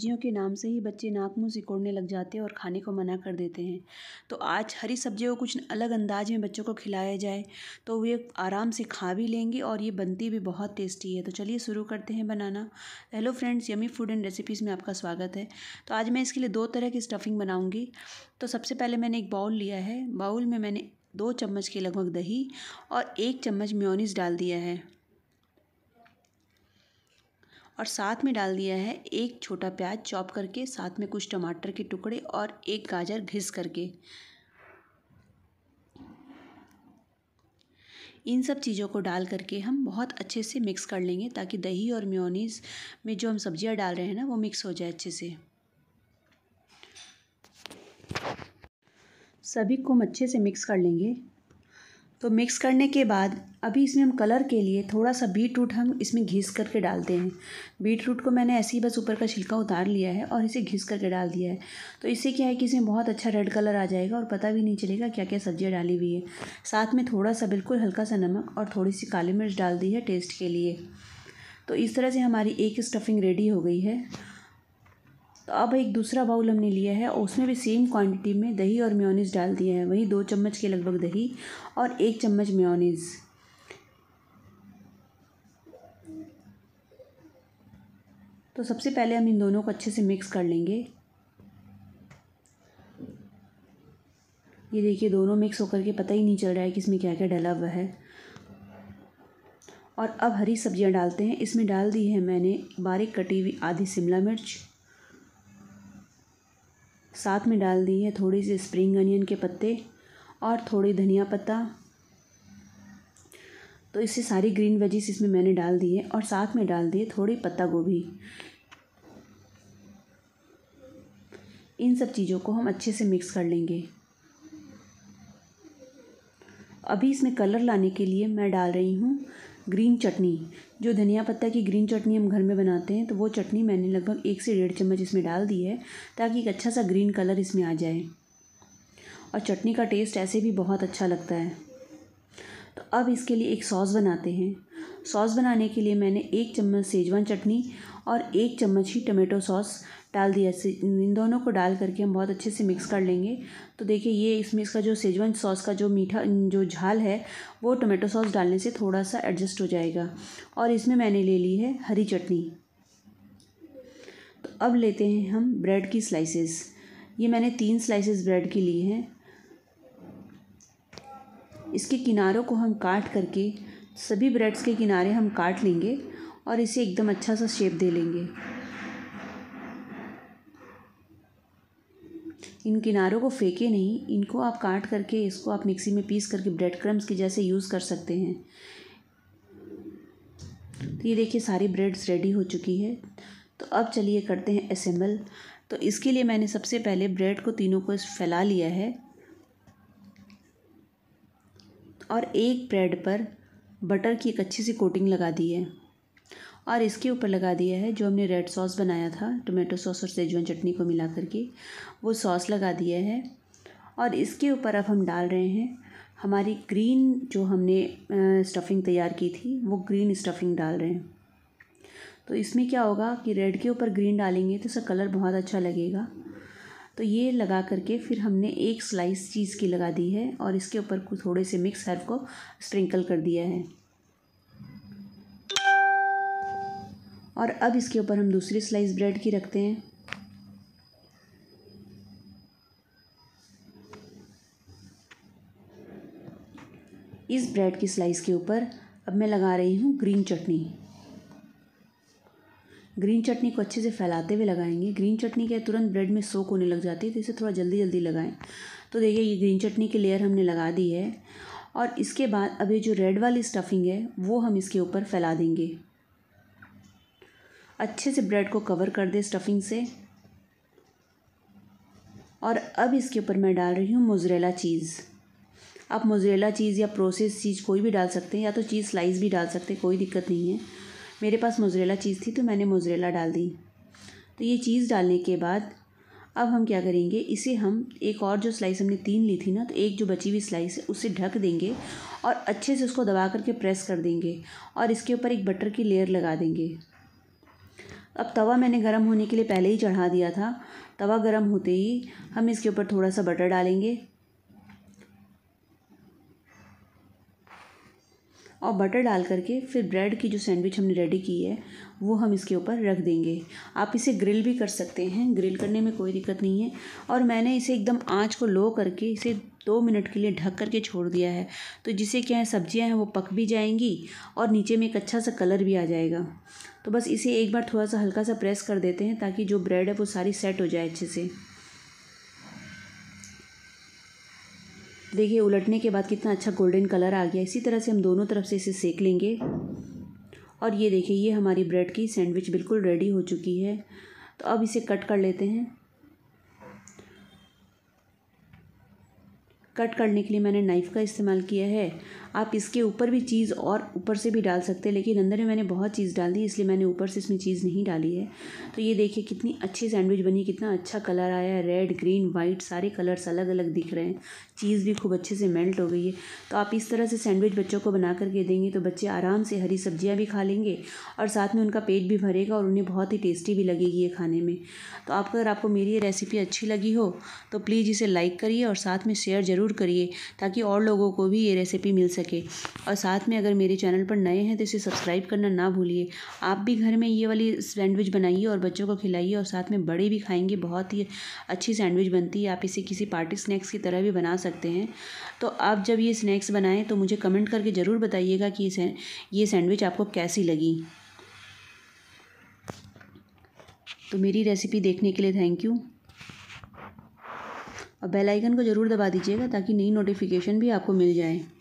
सब्जियों के नाम से ही बच्चे नाक मुंह सिकोड़ने लग जाते हैं और खाने को मना कर देते हैं तो आज हरी सब्जियों को कुछ अलग अंदाज में बच्चों को खिलाया जाए तो वे आराम से खा भी लेंगे और ये बनती भी बहुत टेस्टी है तो चलिए शुरू करते हैं बनाना hello friends yummy food and recipes में आपका स्वागत है तो आज मैं इसके लिए दो तरह की स्टफिंग बनाऊँगी तो सबसे पहले मैंने एक बाउल लिया है बाउल में मैंने दो चम्मच के लगभग दही और एक चम्मच म्योनीस डाल दिया है और साथ में डाल दिया है एक छोटा प्याज चॉप करके साथ में कुछ टमाटर के टुकड़े और एक गाजर घिस करके इन सब चीज़ों को डाल करके हम बहुत अच्छे से मिक्स कर लेंगे ताकि दही और म्योनीस में जो हम सब्जियां डाल रहे हैं ना वो मिक्स हो जाए अच्छे से सभी को हम अच्छे से मिक्स कर लेंगे तो मिक्स करने के बाद अभी इसमें हम कलर के लिए थोड़ा सा बीट रूट हम इसमें घिस करके डालते हैं बीट रूट को मैंने ऐसे ही बस ऊपर का छिलका उतार लिया है और इसे घिस करके डाल दिया है तो इससे क्या है कि इसमें बहुत अच्छा रेड कलर आ जाएगा और पता भी नहीं चलेगा क्या क्या सब्जियाँ डाली हुई है साथ में थोड़ा सा बिल्कुल हल्का सा नमक और थोड़ी सी काली मिर्च डाल दी है टेस्ट के लिए तो इस तरह से हमारी एक स्टफिंग रेडी हो गई है तो अब एक दूसरा बाउल हमने लिया है और उसमें भी सेम क्वांटिटी में दही और म्योनीस डाल दिया है वही दो चम्मच के लगभग दही और एक चम्मच म्योनीस तो सबसे पहले हम इन दोनों को अच्छे से मिक्स कर लेंगे ये देखिए दोनों मिक्स होकर के पता ही नहीं चल रहा है कि इसमें क्या क्या डला हुआ है और अब हरी सब्जियां डालते हैं इसमें डाल दी है मैंने बारीक कटी हुई आधी शिमला मिर्च साथ में डाल दी है थोड़ी सी स्प्रिंग अनियन के पत्ते और थोड़ी धनिया पत्ता तो इससे सारी ग्रीन वेजिस इसमें मैंने डाल दी है और साथ में डाल दिए थोड़ी पत्ता गोभी इन सब चीज़ों को हम अच्छे से मिक्स कर लेंगे अभी इसमें कलर लाने के लिए मैं डाल रही हूँ ग्रीन चटनी जो धनिया पत्ता की ग्रीन चटनी हम घर में बनाते हैं तो वो चटनी मैंने लगभग एक से डेढ़ चम्मच इसमें डाल दी है ताकि एक अच्छा सा ग्रीन कलर इसमें आ जाए और चटनी का टेस्ट ऐसे भी बहुत अच्छा लगता है तो अब इसके लिए एक सॉस बनाते हैं सॉस बनाने के लिए मैंने एक चम्मच सेजवान चटनी और एक चम्मच ही टमेटो सॉस डाल दिया इन दोनों को डाल करके हम बहुत अच्छे से मिक्स कर लेंगे तो देखिए ये इसमें इसका जो सेजवान सॉस का जो मीठा जो झाल है वो टोमेटो सॉस डालने से थोड़ा सा एडजस्ट हो जाएगा और इसमें मैंने ले ली है हरी चटनी तो अब लेते हैं हम ब्रेड की स्लाइसेस ये मैंने तीन स्लाइसेस ब्रेड की ली हैं इसके किनारों को हम काट करके सभी ब्रेड्स के किनारे हम काट लेंगे और इसे एकदम अच्छा सा शेप दे लेंगे इन किनारों को फेंके नहीं इनको आप काट करके इसको आप मिक्सी में पीस करके ब्रेड क्रम्स के जैसे यूज़ कर सकते हैं तो ये देखिए सारी ब्रेड्स रेडी हो चुकी है तो अब चलिए करते हैं असेंबल तो इसके लिए मैंने सबसे पहले ब्रेड को तीनों को फैला लिया है और एक ब्रेड पर बटर की एक अच्छी सी कोटिंग लगा दी है और इसके ऊपर लगा दिया है जो हमने रेड सॉस बनाया था टोमेटो सॉस और सेजवान चटनी को मिला करके वो सॉस लगा दिया है और इसके ऊपर अब हम डाल रहे हैं हमारी ग्रीन जो हमने स्टफिंग तैयार की थी वो ग्रीन स्टफिंग डाल रहे हैं तो इसमें क्या होगा कि रेड के ऊपर ग्रीन डालेंगे तो इसका कलर बहुत अच्छा लगेगा तो ये लगा करके फिर हमने एक स्लाइस चीज़ की लगा दी है और इसके ऊपर थोड़े से मिक्स हर्फ को स्प्रिंकल कर दिया है और अब इसके ऊपर हम दूसरी स्लाइस ब्रेड की रखते हैं इस ब्रेड की स्लाइस के ऊपर अब मैं लगा रही हूँ ग्रीन चटनी ग्रीन चटनी को अच्छे से फैलाते हुए लगाएंगे ग्रीन चटनी क्या तुरंत ब्रेड में सोक होने लग जाती है तो इसे थोड़ा जल्दी जल्दी लगाएं तो देखिए ये ग्रीन चटनी की लेयर हमने लगा दी है और इसके बाद अब ये जो रेड वाली स्टफिंग है वो हम इसके ऊपर फैला देंगे अच्छे से ब्रेड को कवर कर दें स्टफिंग से और अब इसके ऊपर मैं डाल रही हूँ मोजरेला चीज़ आप मोजरेला चीज़ या प्रोसेस चीज़ कोई भी डाल सकते हैं या तो चीज़ स्लाइस भी डाल सकते हैं कोई दिक्कत नहीं है मेरे पास मोजरेला चीज़ थी तो मैंने मोजरेला डाल दी तो ये चीज़ डालने के बाद अब हम क्या करेंगे इसे हम एक और जो स्लाइस हमने तीन ली थी ना तो एक जो बची हुई स्लाइस है उसे ढक देंगे और अच्छे से उसको दबा करके प्रेस कर देंगे और इसके ऊपर एक बटर की लेयर लगा देंगे अब तवा मैंने गर्म होने के लिए पहले ही चढ़ा दिया था तवा गर्म होते ही हम इसके ऊपर थोड़ा सा बटर डालेंगे और बटर डाल करके फिर ब्रेड की जो सैंडविच हमने रेडी की है वो हम इसके ऊपर रख देंगे आप इसे ग्रिल भी कर सकते हैं ग्रिल करने में कोई दिक्कत नहीं है और मैंने इसे एकदम आंच को लो करके इसे दो मिनट के लिए ढक करके छोड़ दिया है तो जिसे क्या है सब्जियां हैं वो पक भी जाएंगी और नीचे में एक अच्छा सा कलर भी आ जाएगा तो बस इसे एक बार थोड़ा सा हल्का सा प्रेस कर देते हैं ताकि जो ब्रेड है वो सारी सेट हो जाए अच्छे से देखिए उलटने के बाद कितना अच्छा गोल्डन कलर आ गया इसी तरह से हम दोनों तरफ से इसे सेक लेंगे और ये देखिए ये हमारी ब्रेड की सैंडविच बिल्कुल रेडी हो चुकी है तो अब इसे कट कर लेते हैं कट करने के लिए मैंने नाइफ़ का इस्तेमाल किया है आप इसके ऊपर भी चीज़ और ऊपर से भी डाल सकते हैं लेकिन अंदर में मैंने बहुत चीज़ डाल दी इसलिए मैंने ऊपर से इसमें चीज़ नहीं डाली है तो ये देखिए कितनी अच्छी सैंडविच बनी कितना अच्छा कलर आया है रेड ग्रीन वाइट सारे कलर्स अलग अलग दिख रहे हैं चीज़ भी खूब अच्छे से मेल्ट हो गई है तो आप इस तरह से सैंडविच बच्चों को बना करके देंगे तो बच्चे आराम से हरी सब्जियाँ भी खा लेंगे और साथ में उनका पेट भी भरेगा और उन्हें बहुत ही टेस्टी भी लगेगी ये खाने में तो आप अगर आपको मेरी ये रेसिपी अच्छी लगी हो तो प्लीज़ इसे लाइक करिए और साथ में शेयर ज़रूर करिए ताकि और लोगों को भी ये रेसिपी मिल सके सके और साथ में अगर मेरे चैनल पर नए हैं तो इसे सब्सक्राइब करना ना भूलिए आप भी घर में ये वाली सैंडविच बनाइए और बच्चों को खिलाइए और साथ में बड़े भी खाएंगे बहुत ही अच्छी सैंडविच बनती है आप इसे किसी पार्टी स्नैक्स की तरह भी बना सकते हैं तो आप जब ये स्नैक्स बनाएं तो मुझे कमेंट करके ज़रूर बताइएगा कि ये सैंडविच आपको कैसी लगी तो मेरी रेसिपी देखने के लिए थैंक यू और बेल आइकन को ज़रूर दबा दीजिएगा ताकि नई नोटिफिकेशन भी आपको मिल जाए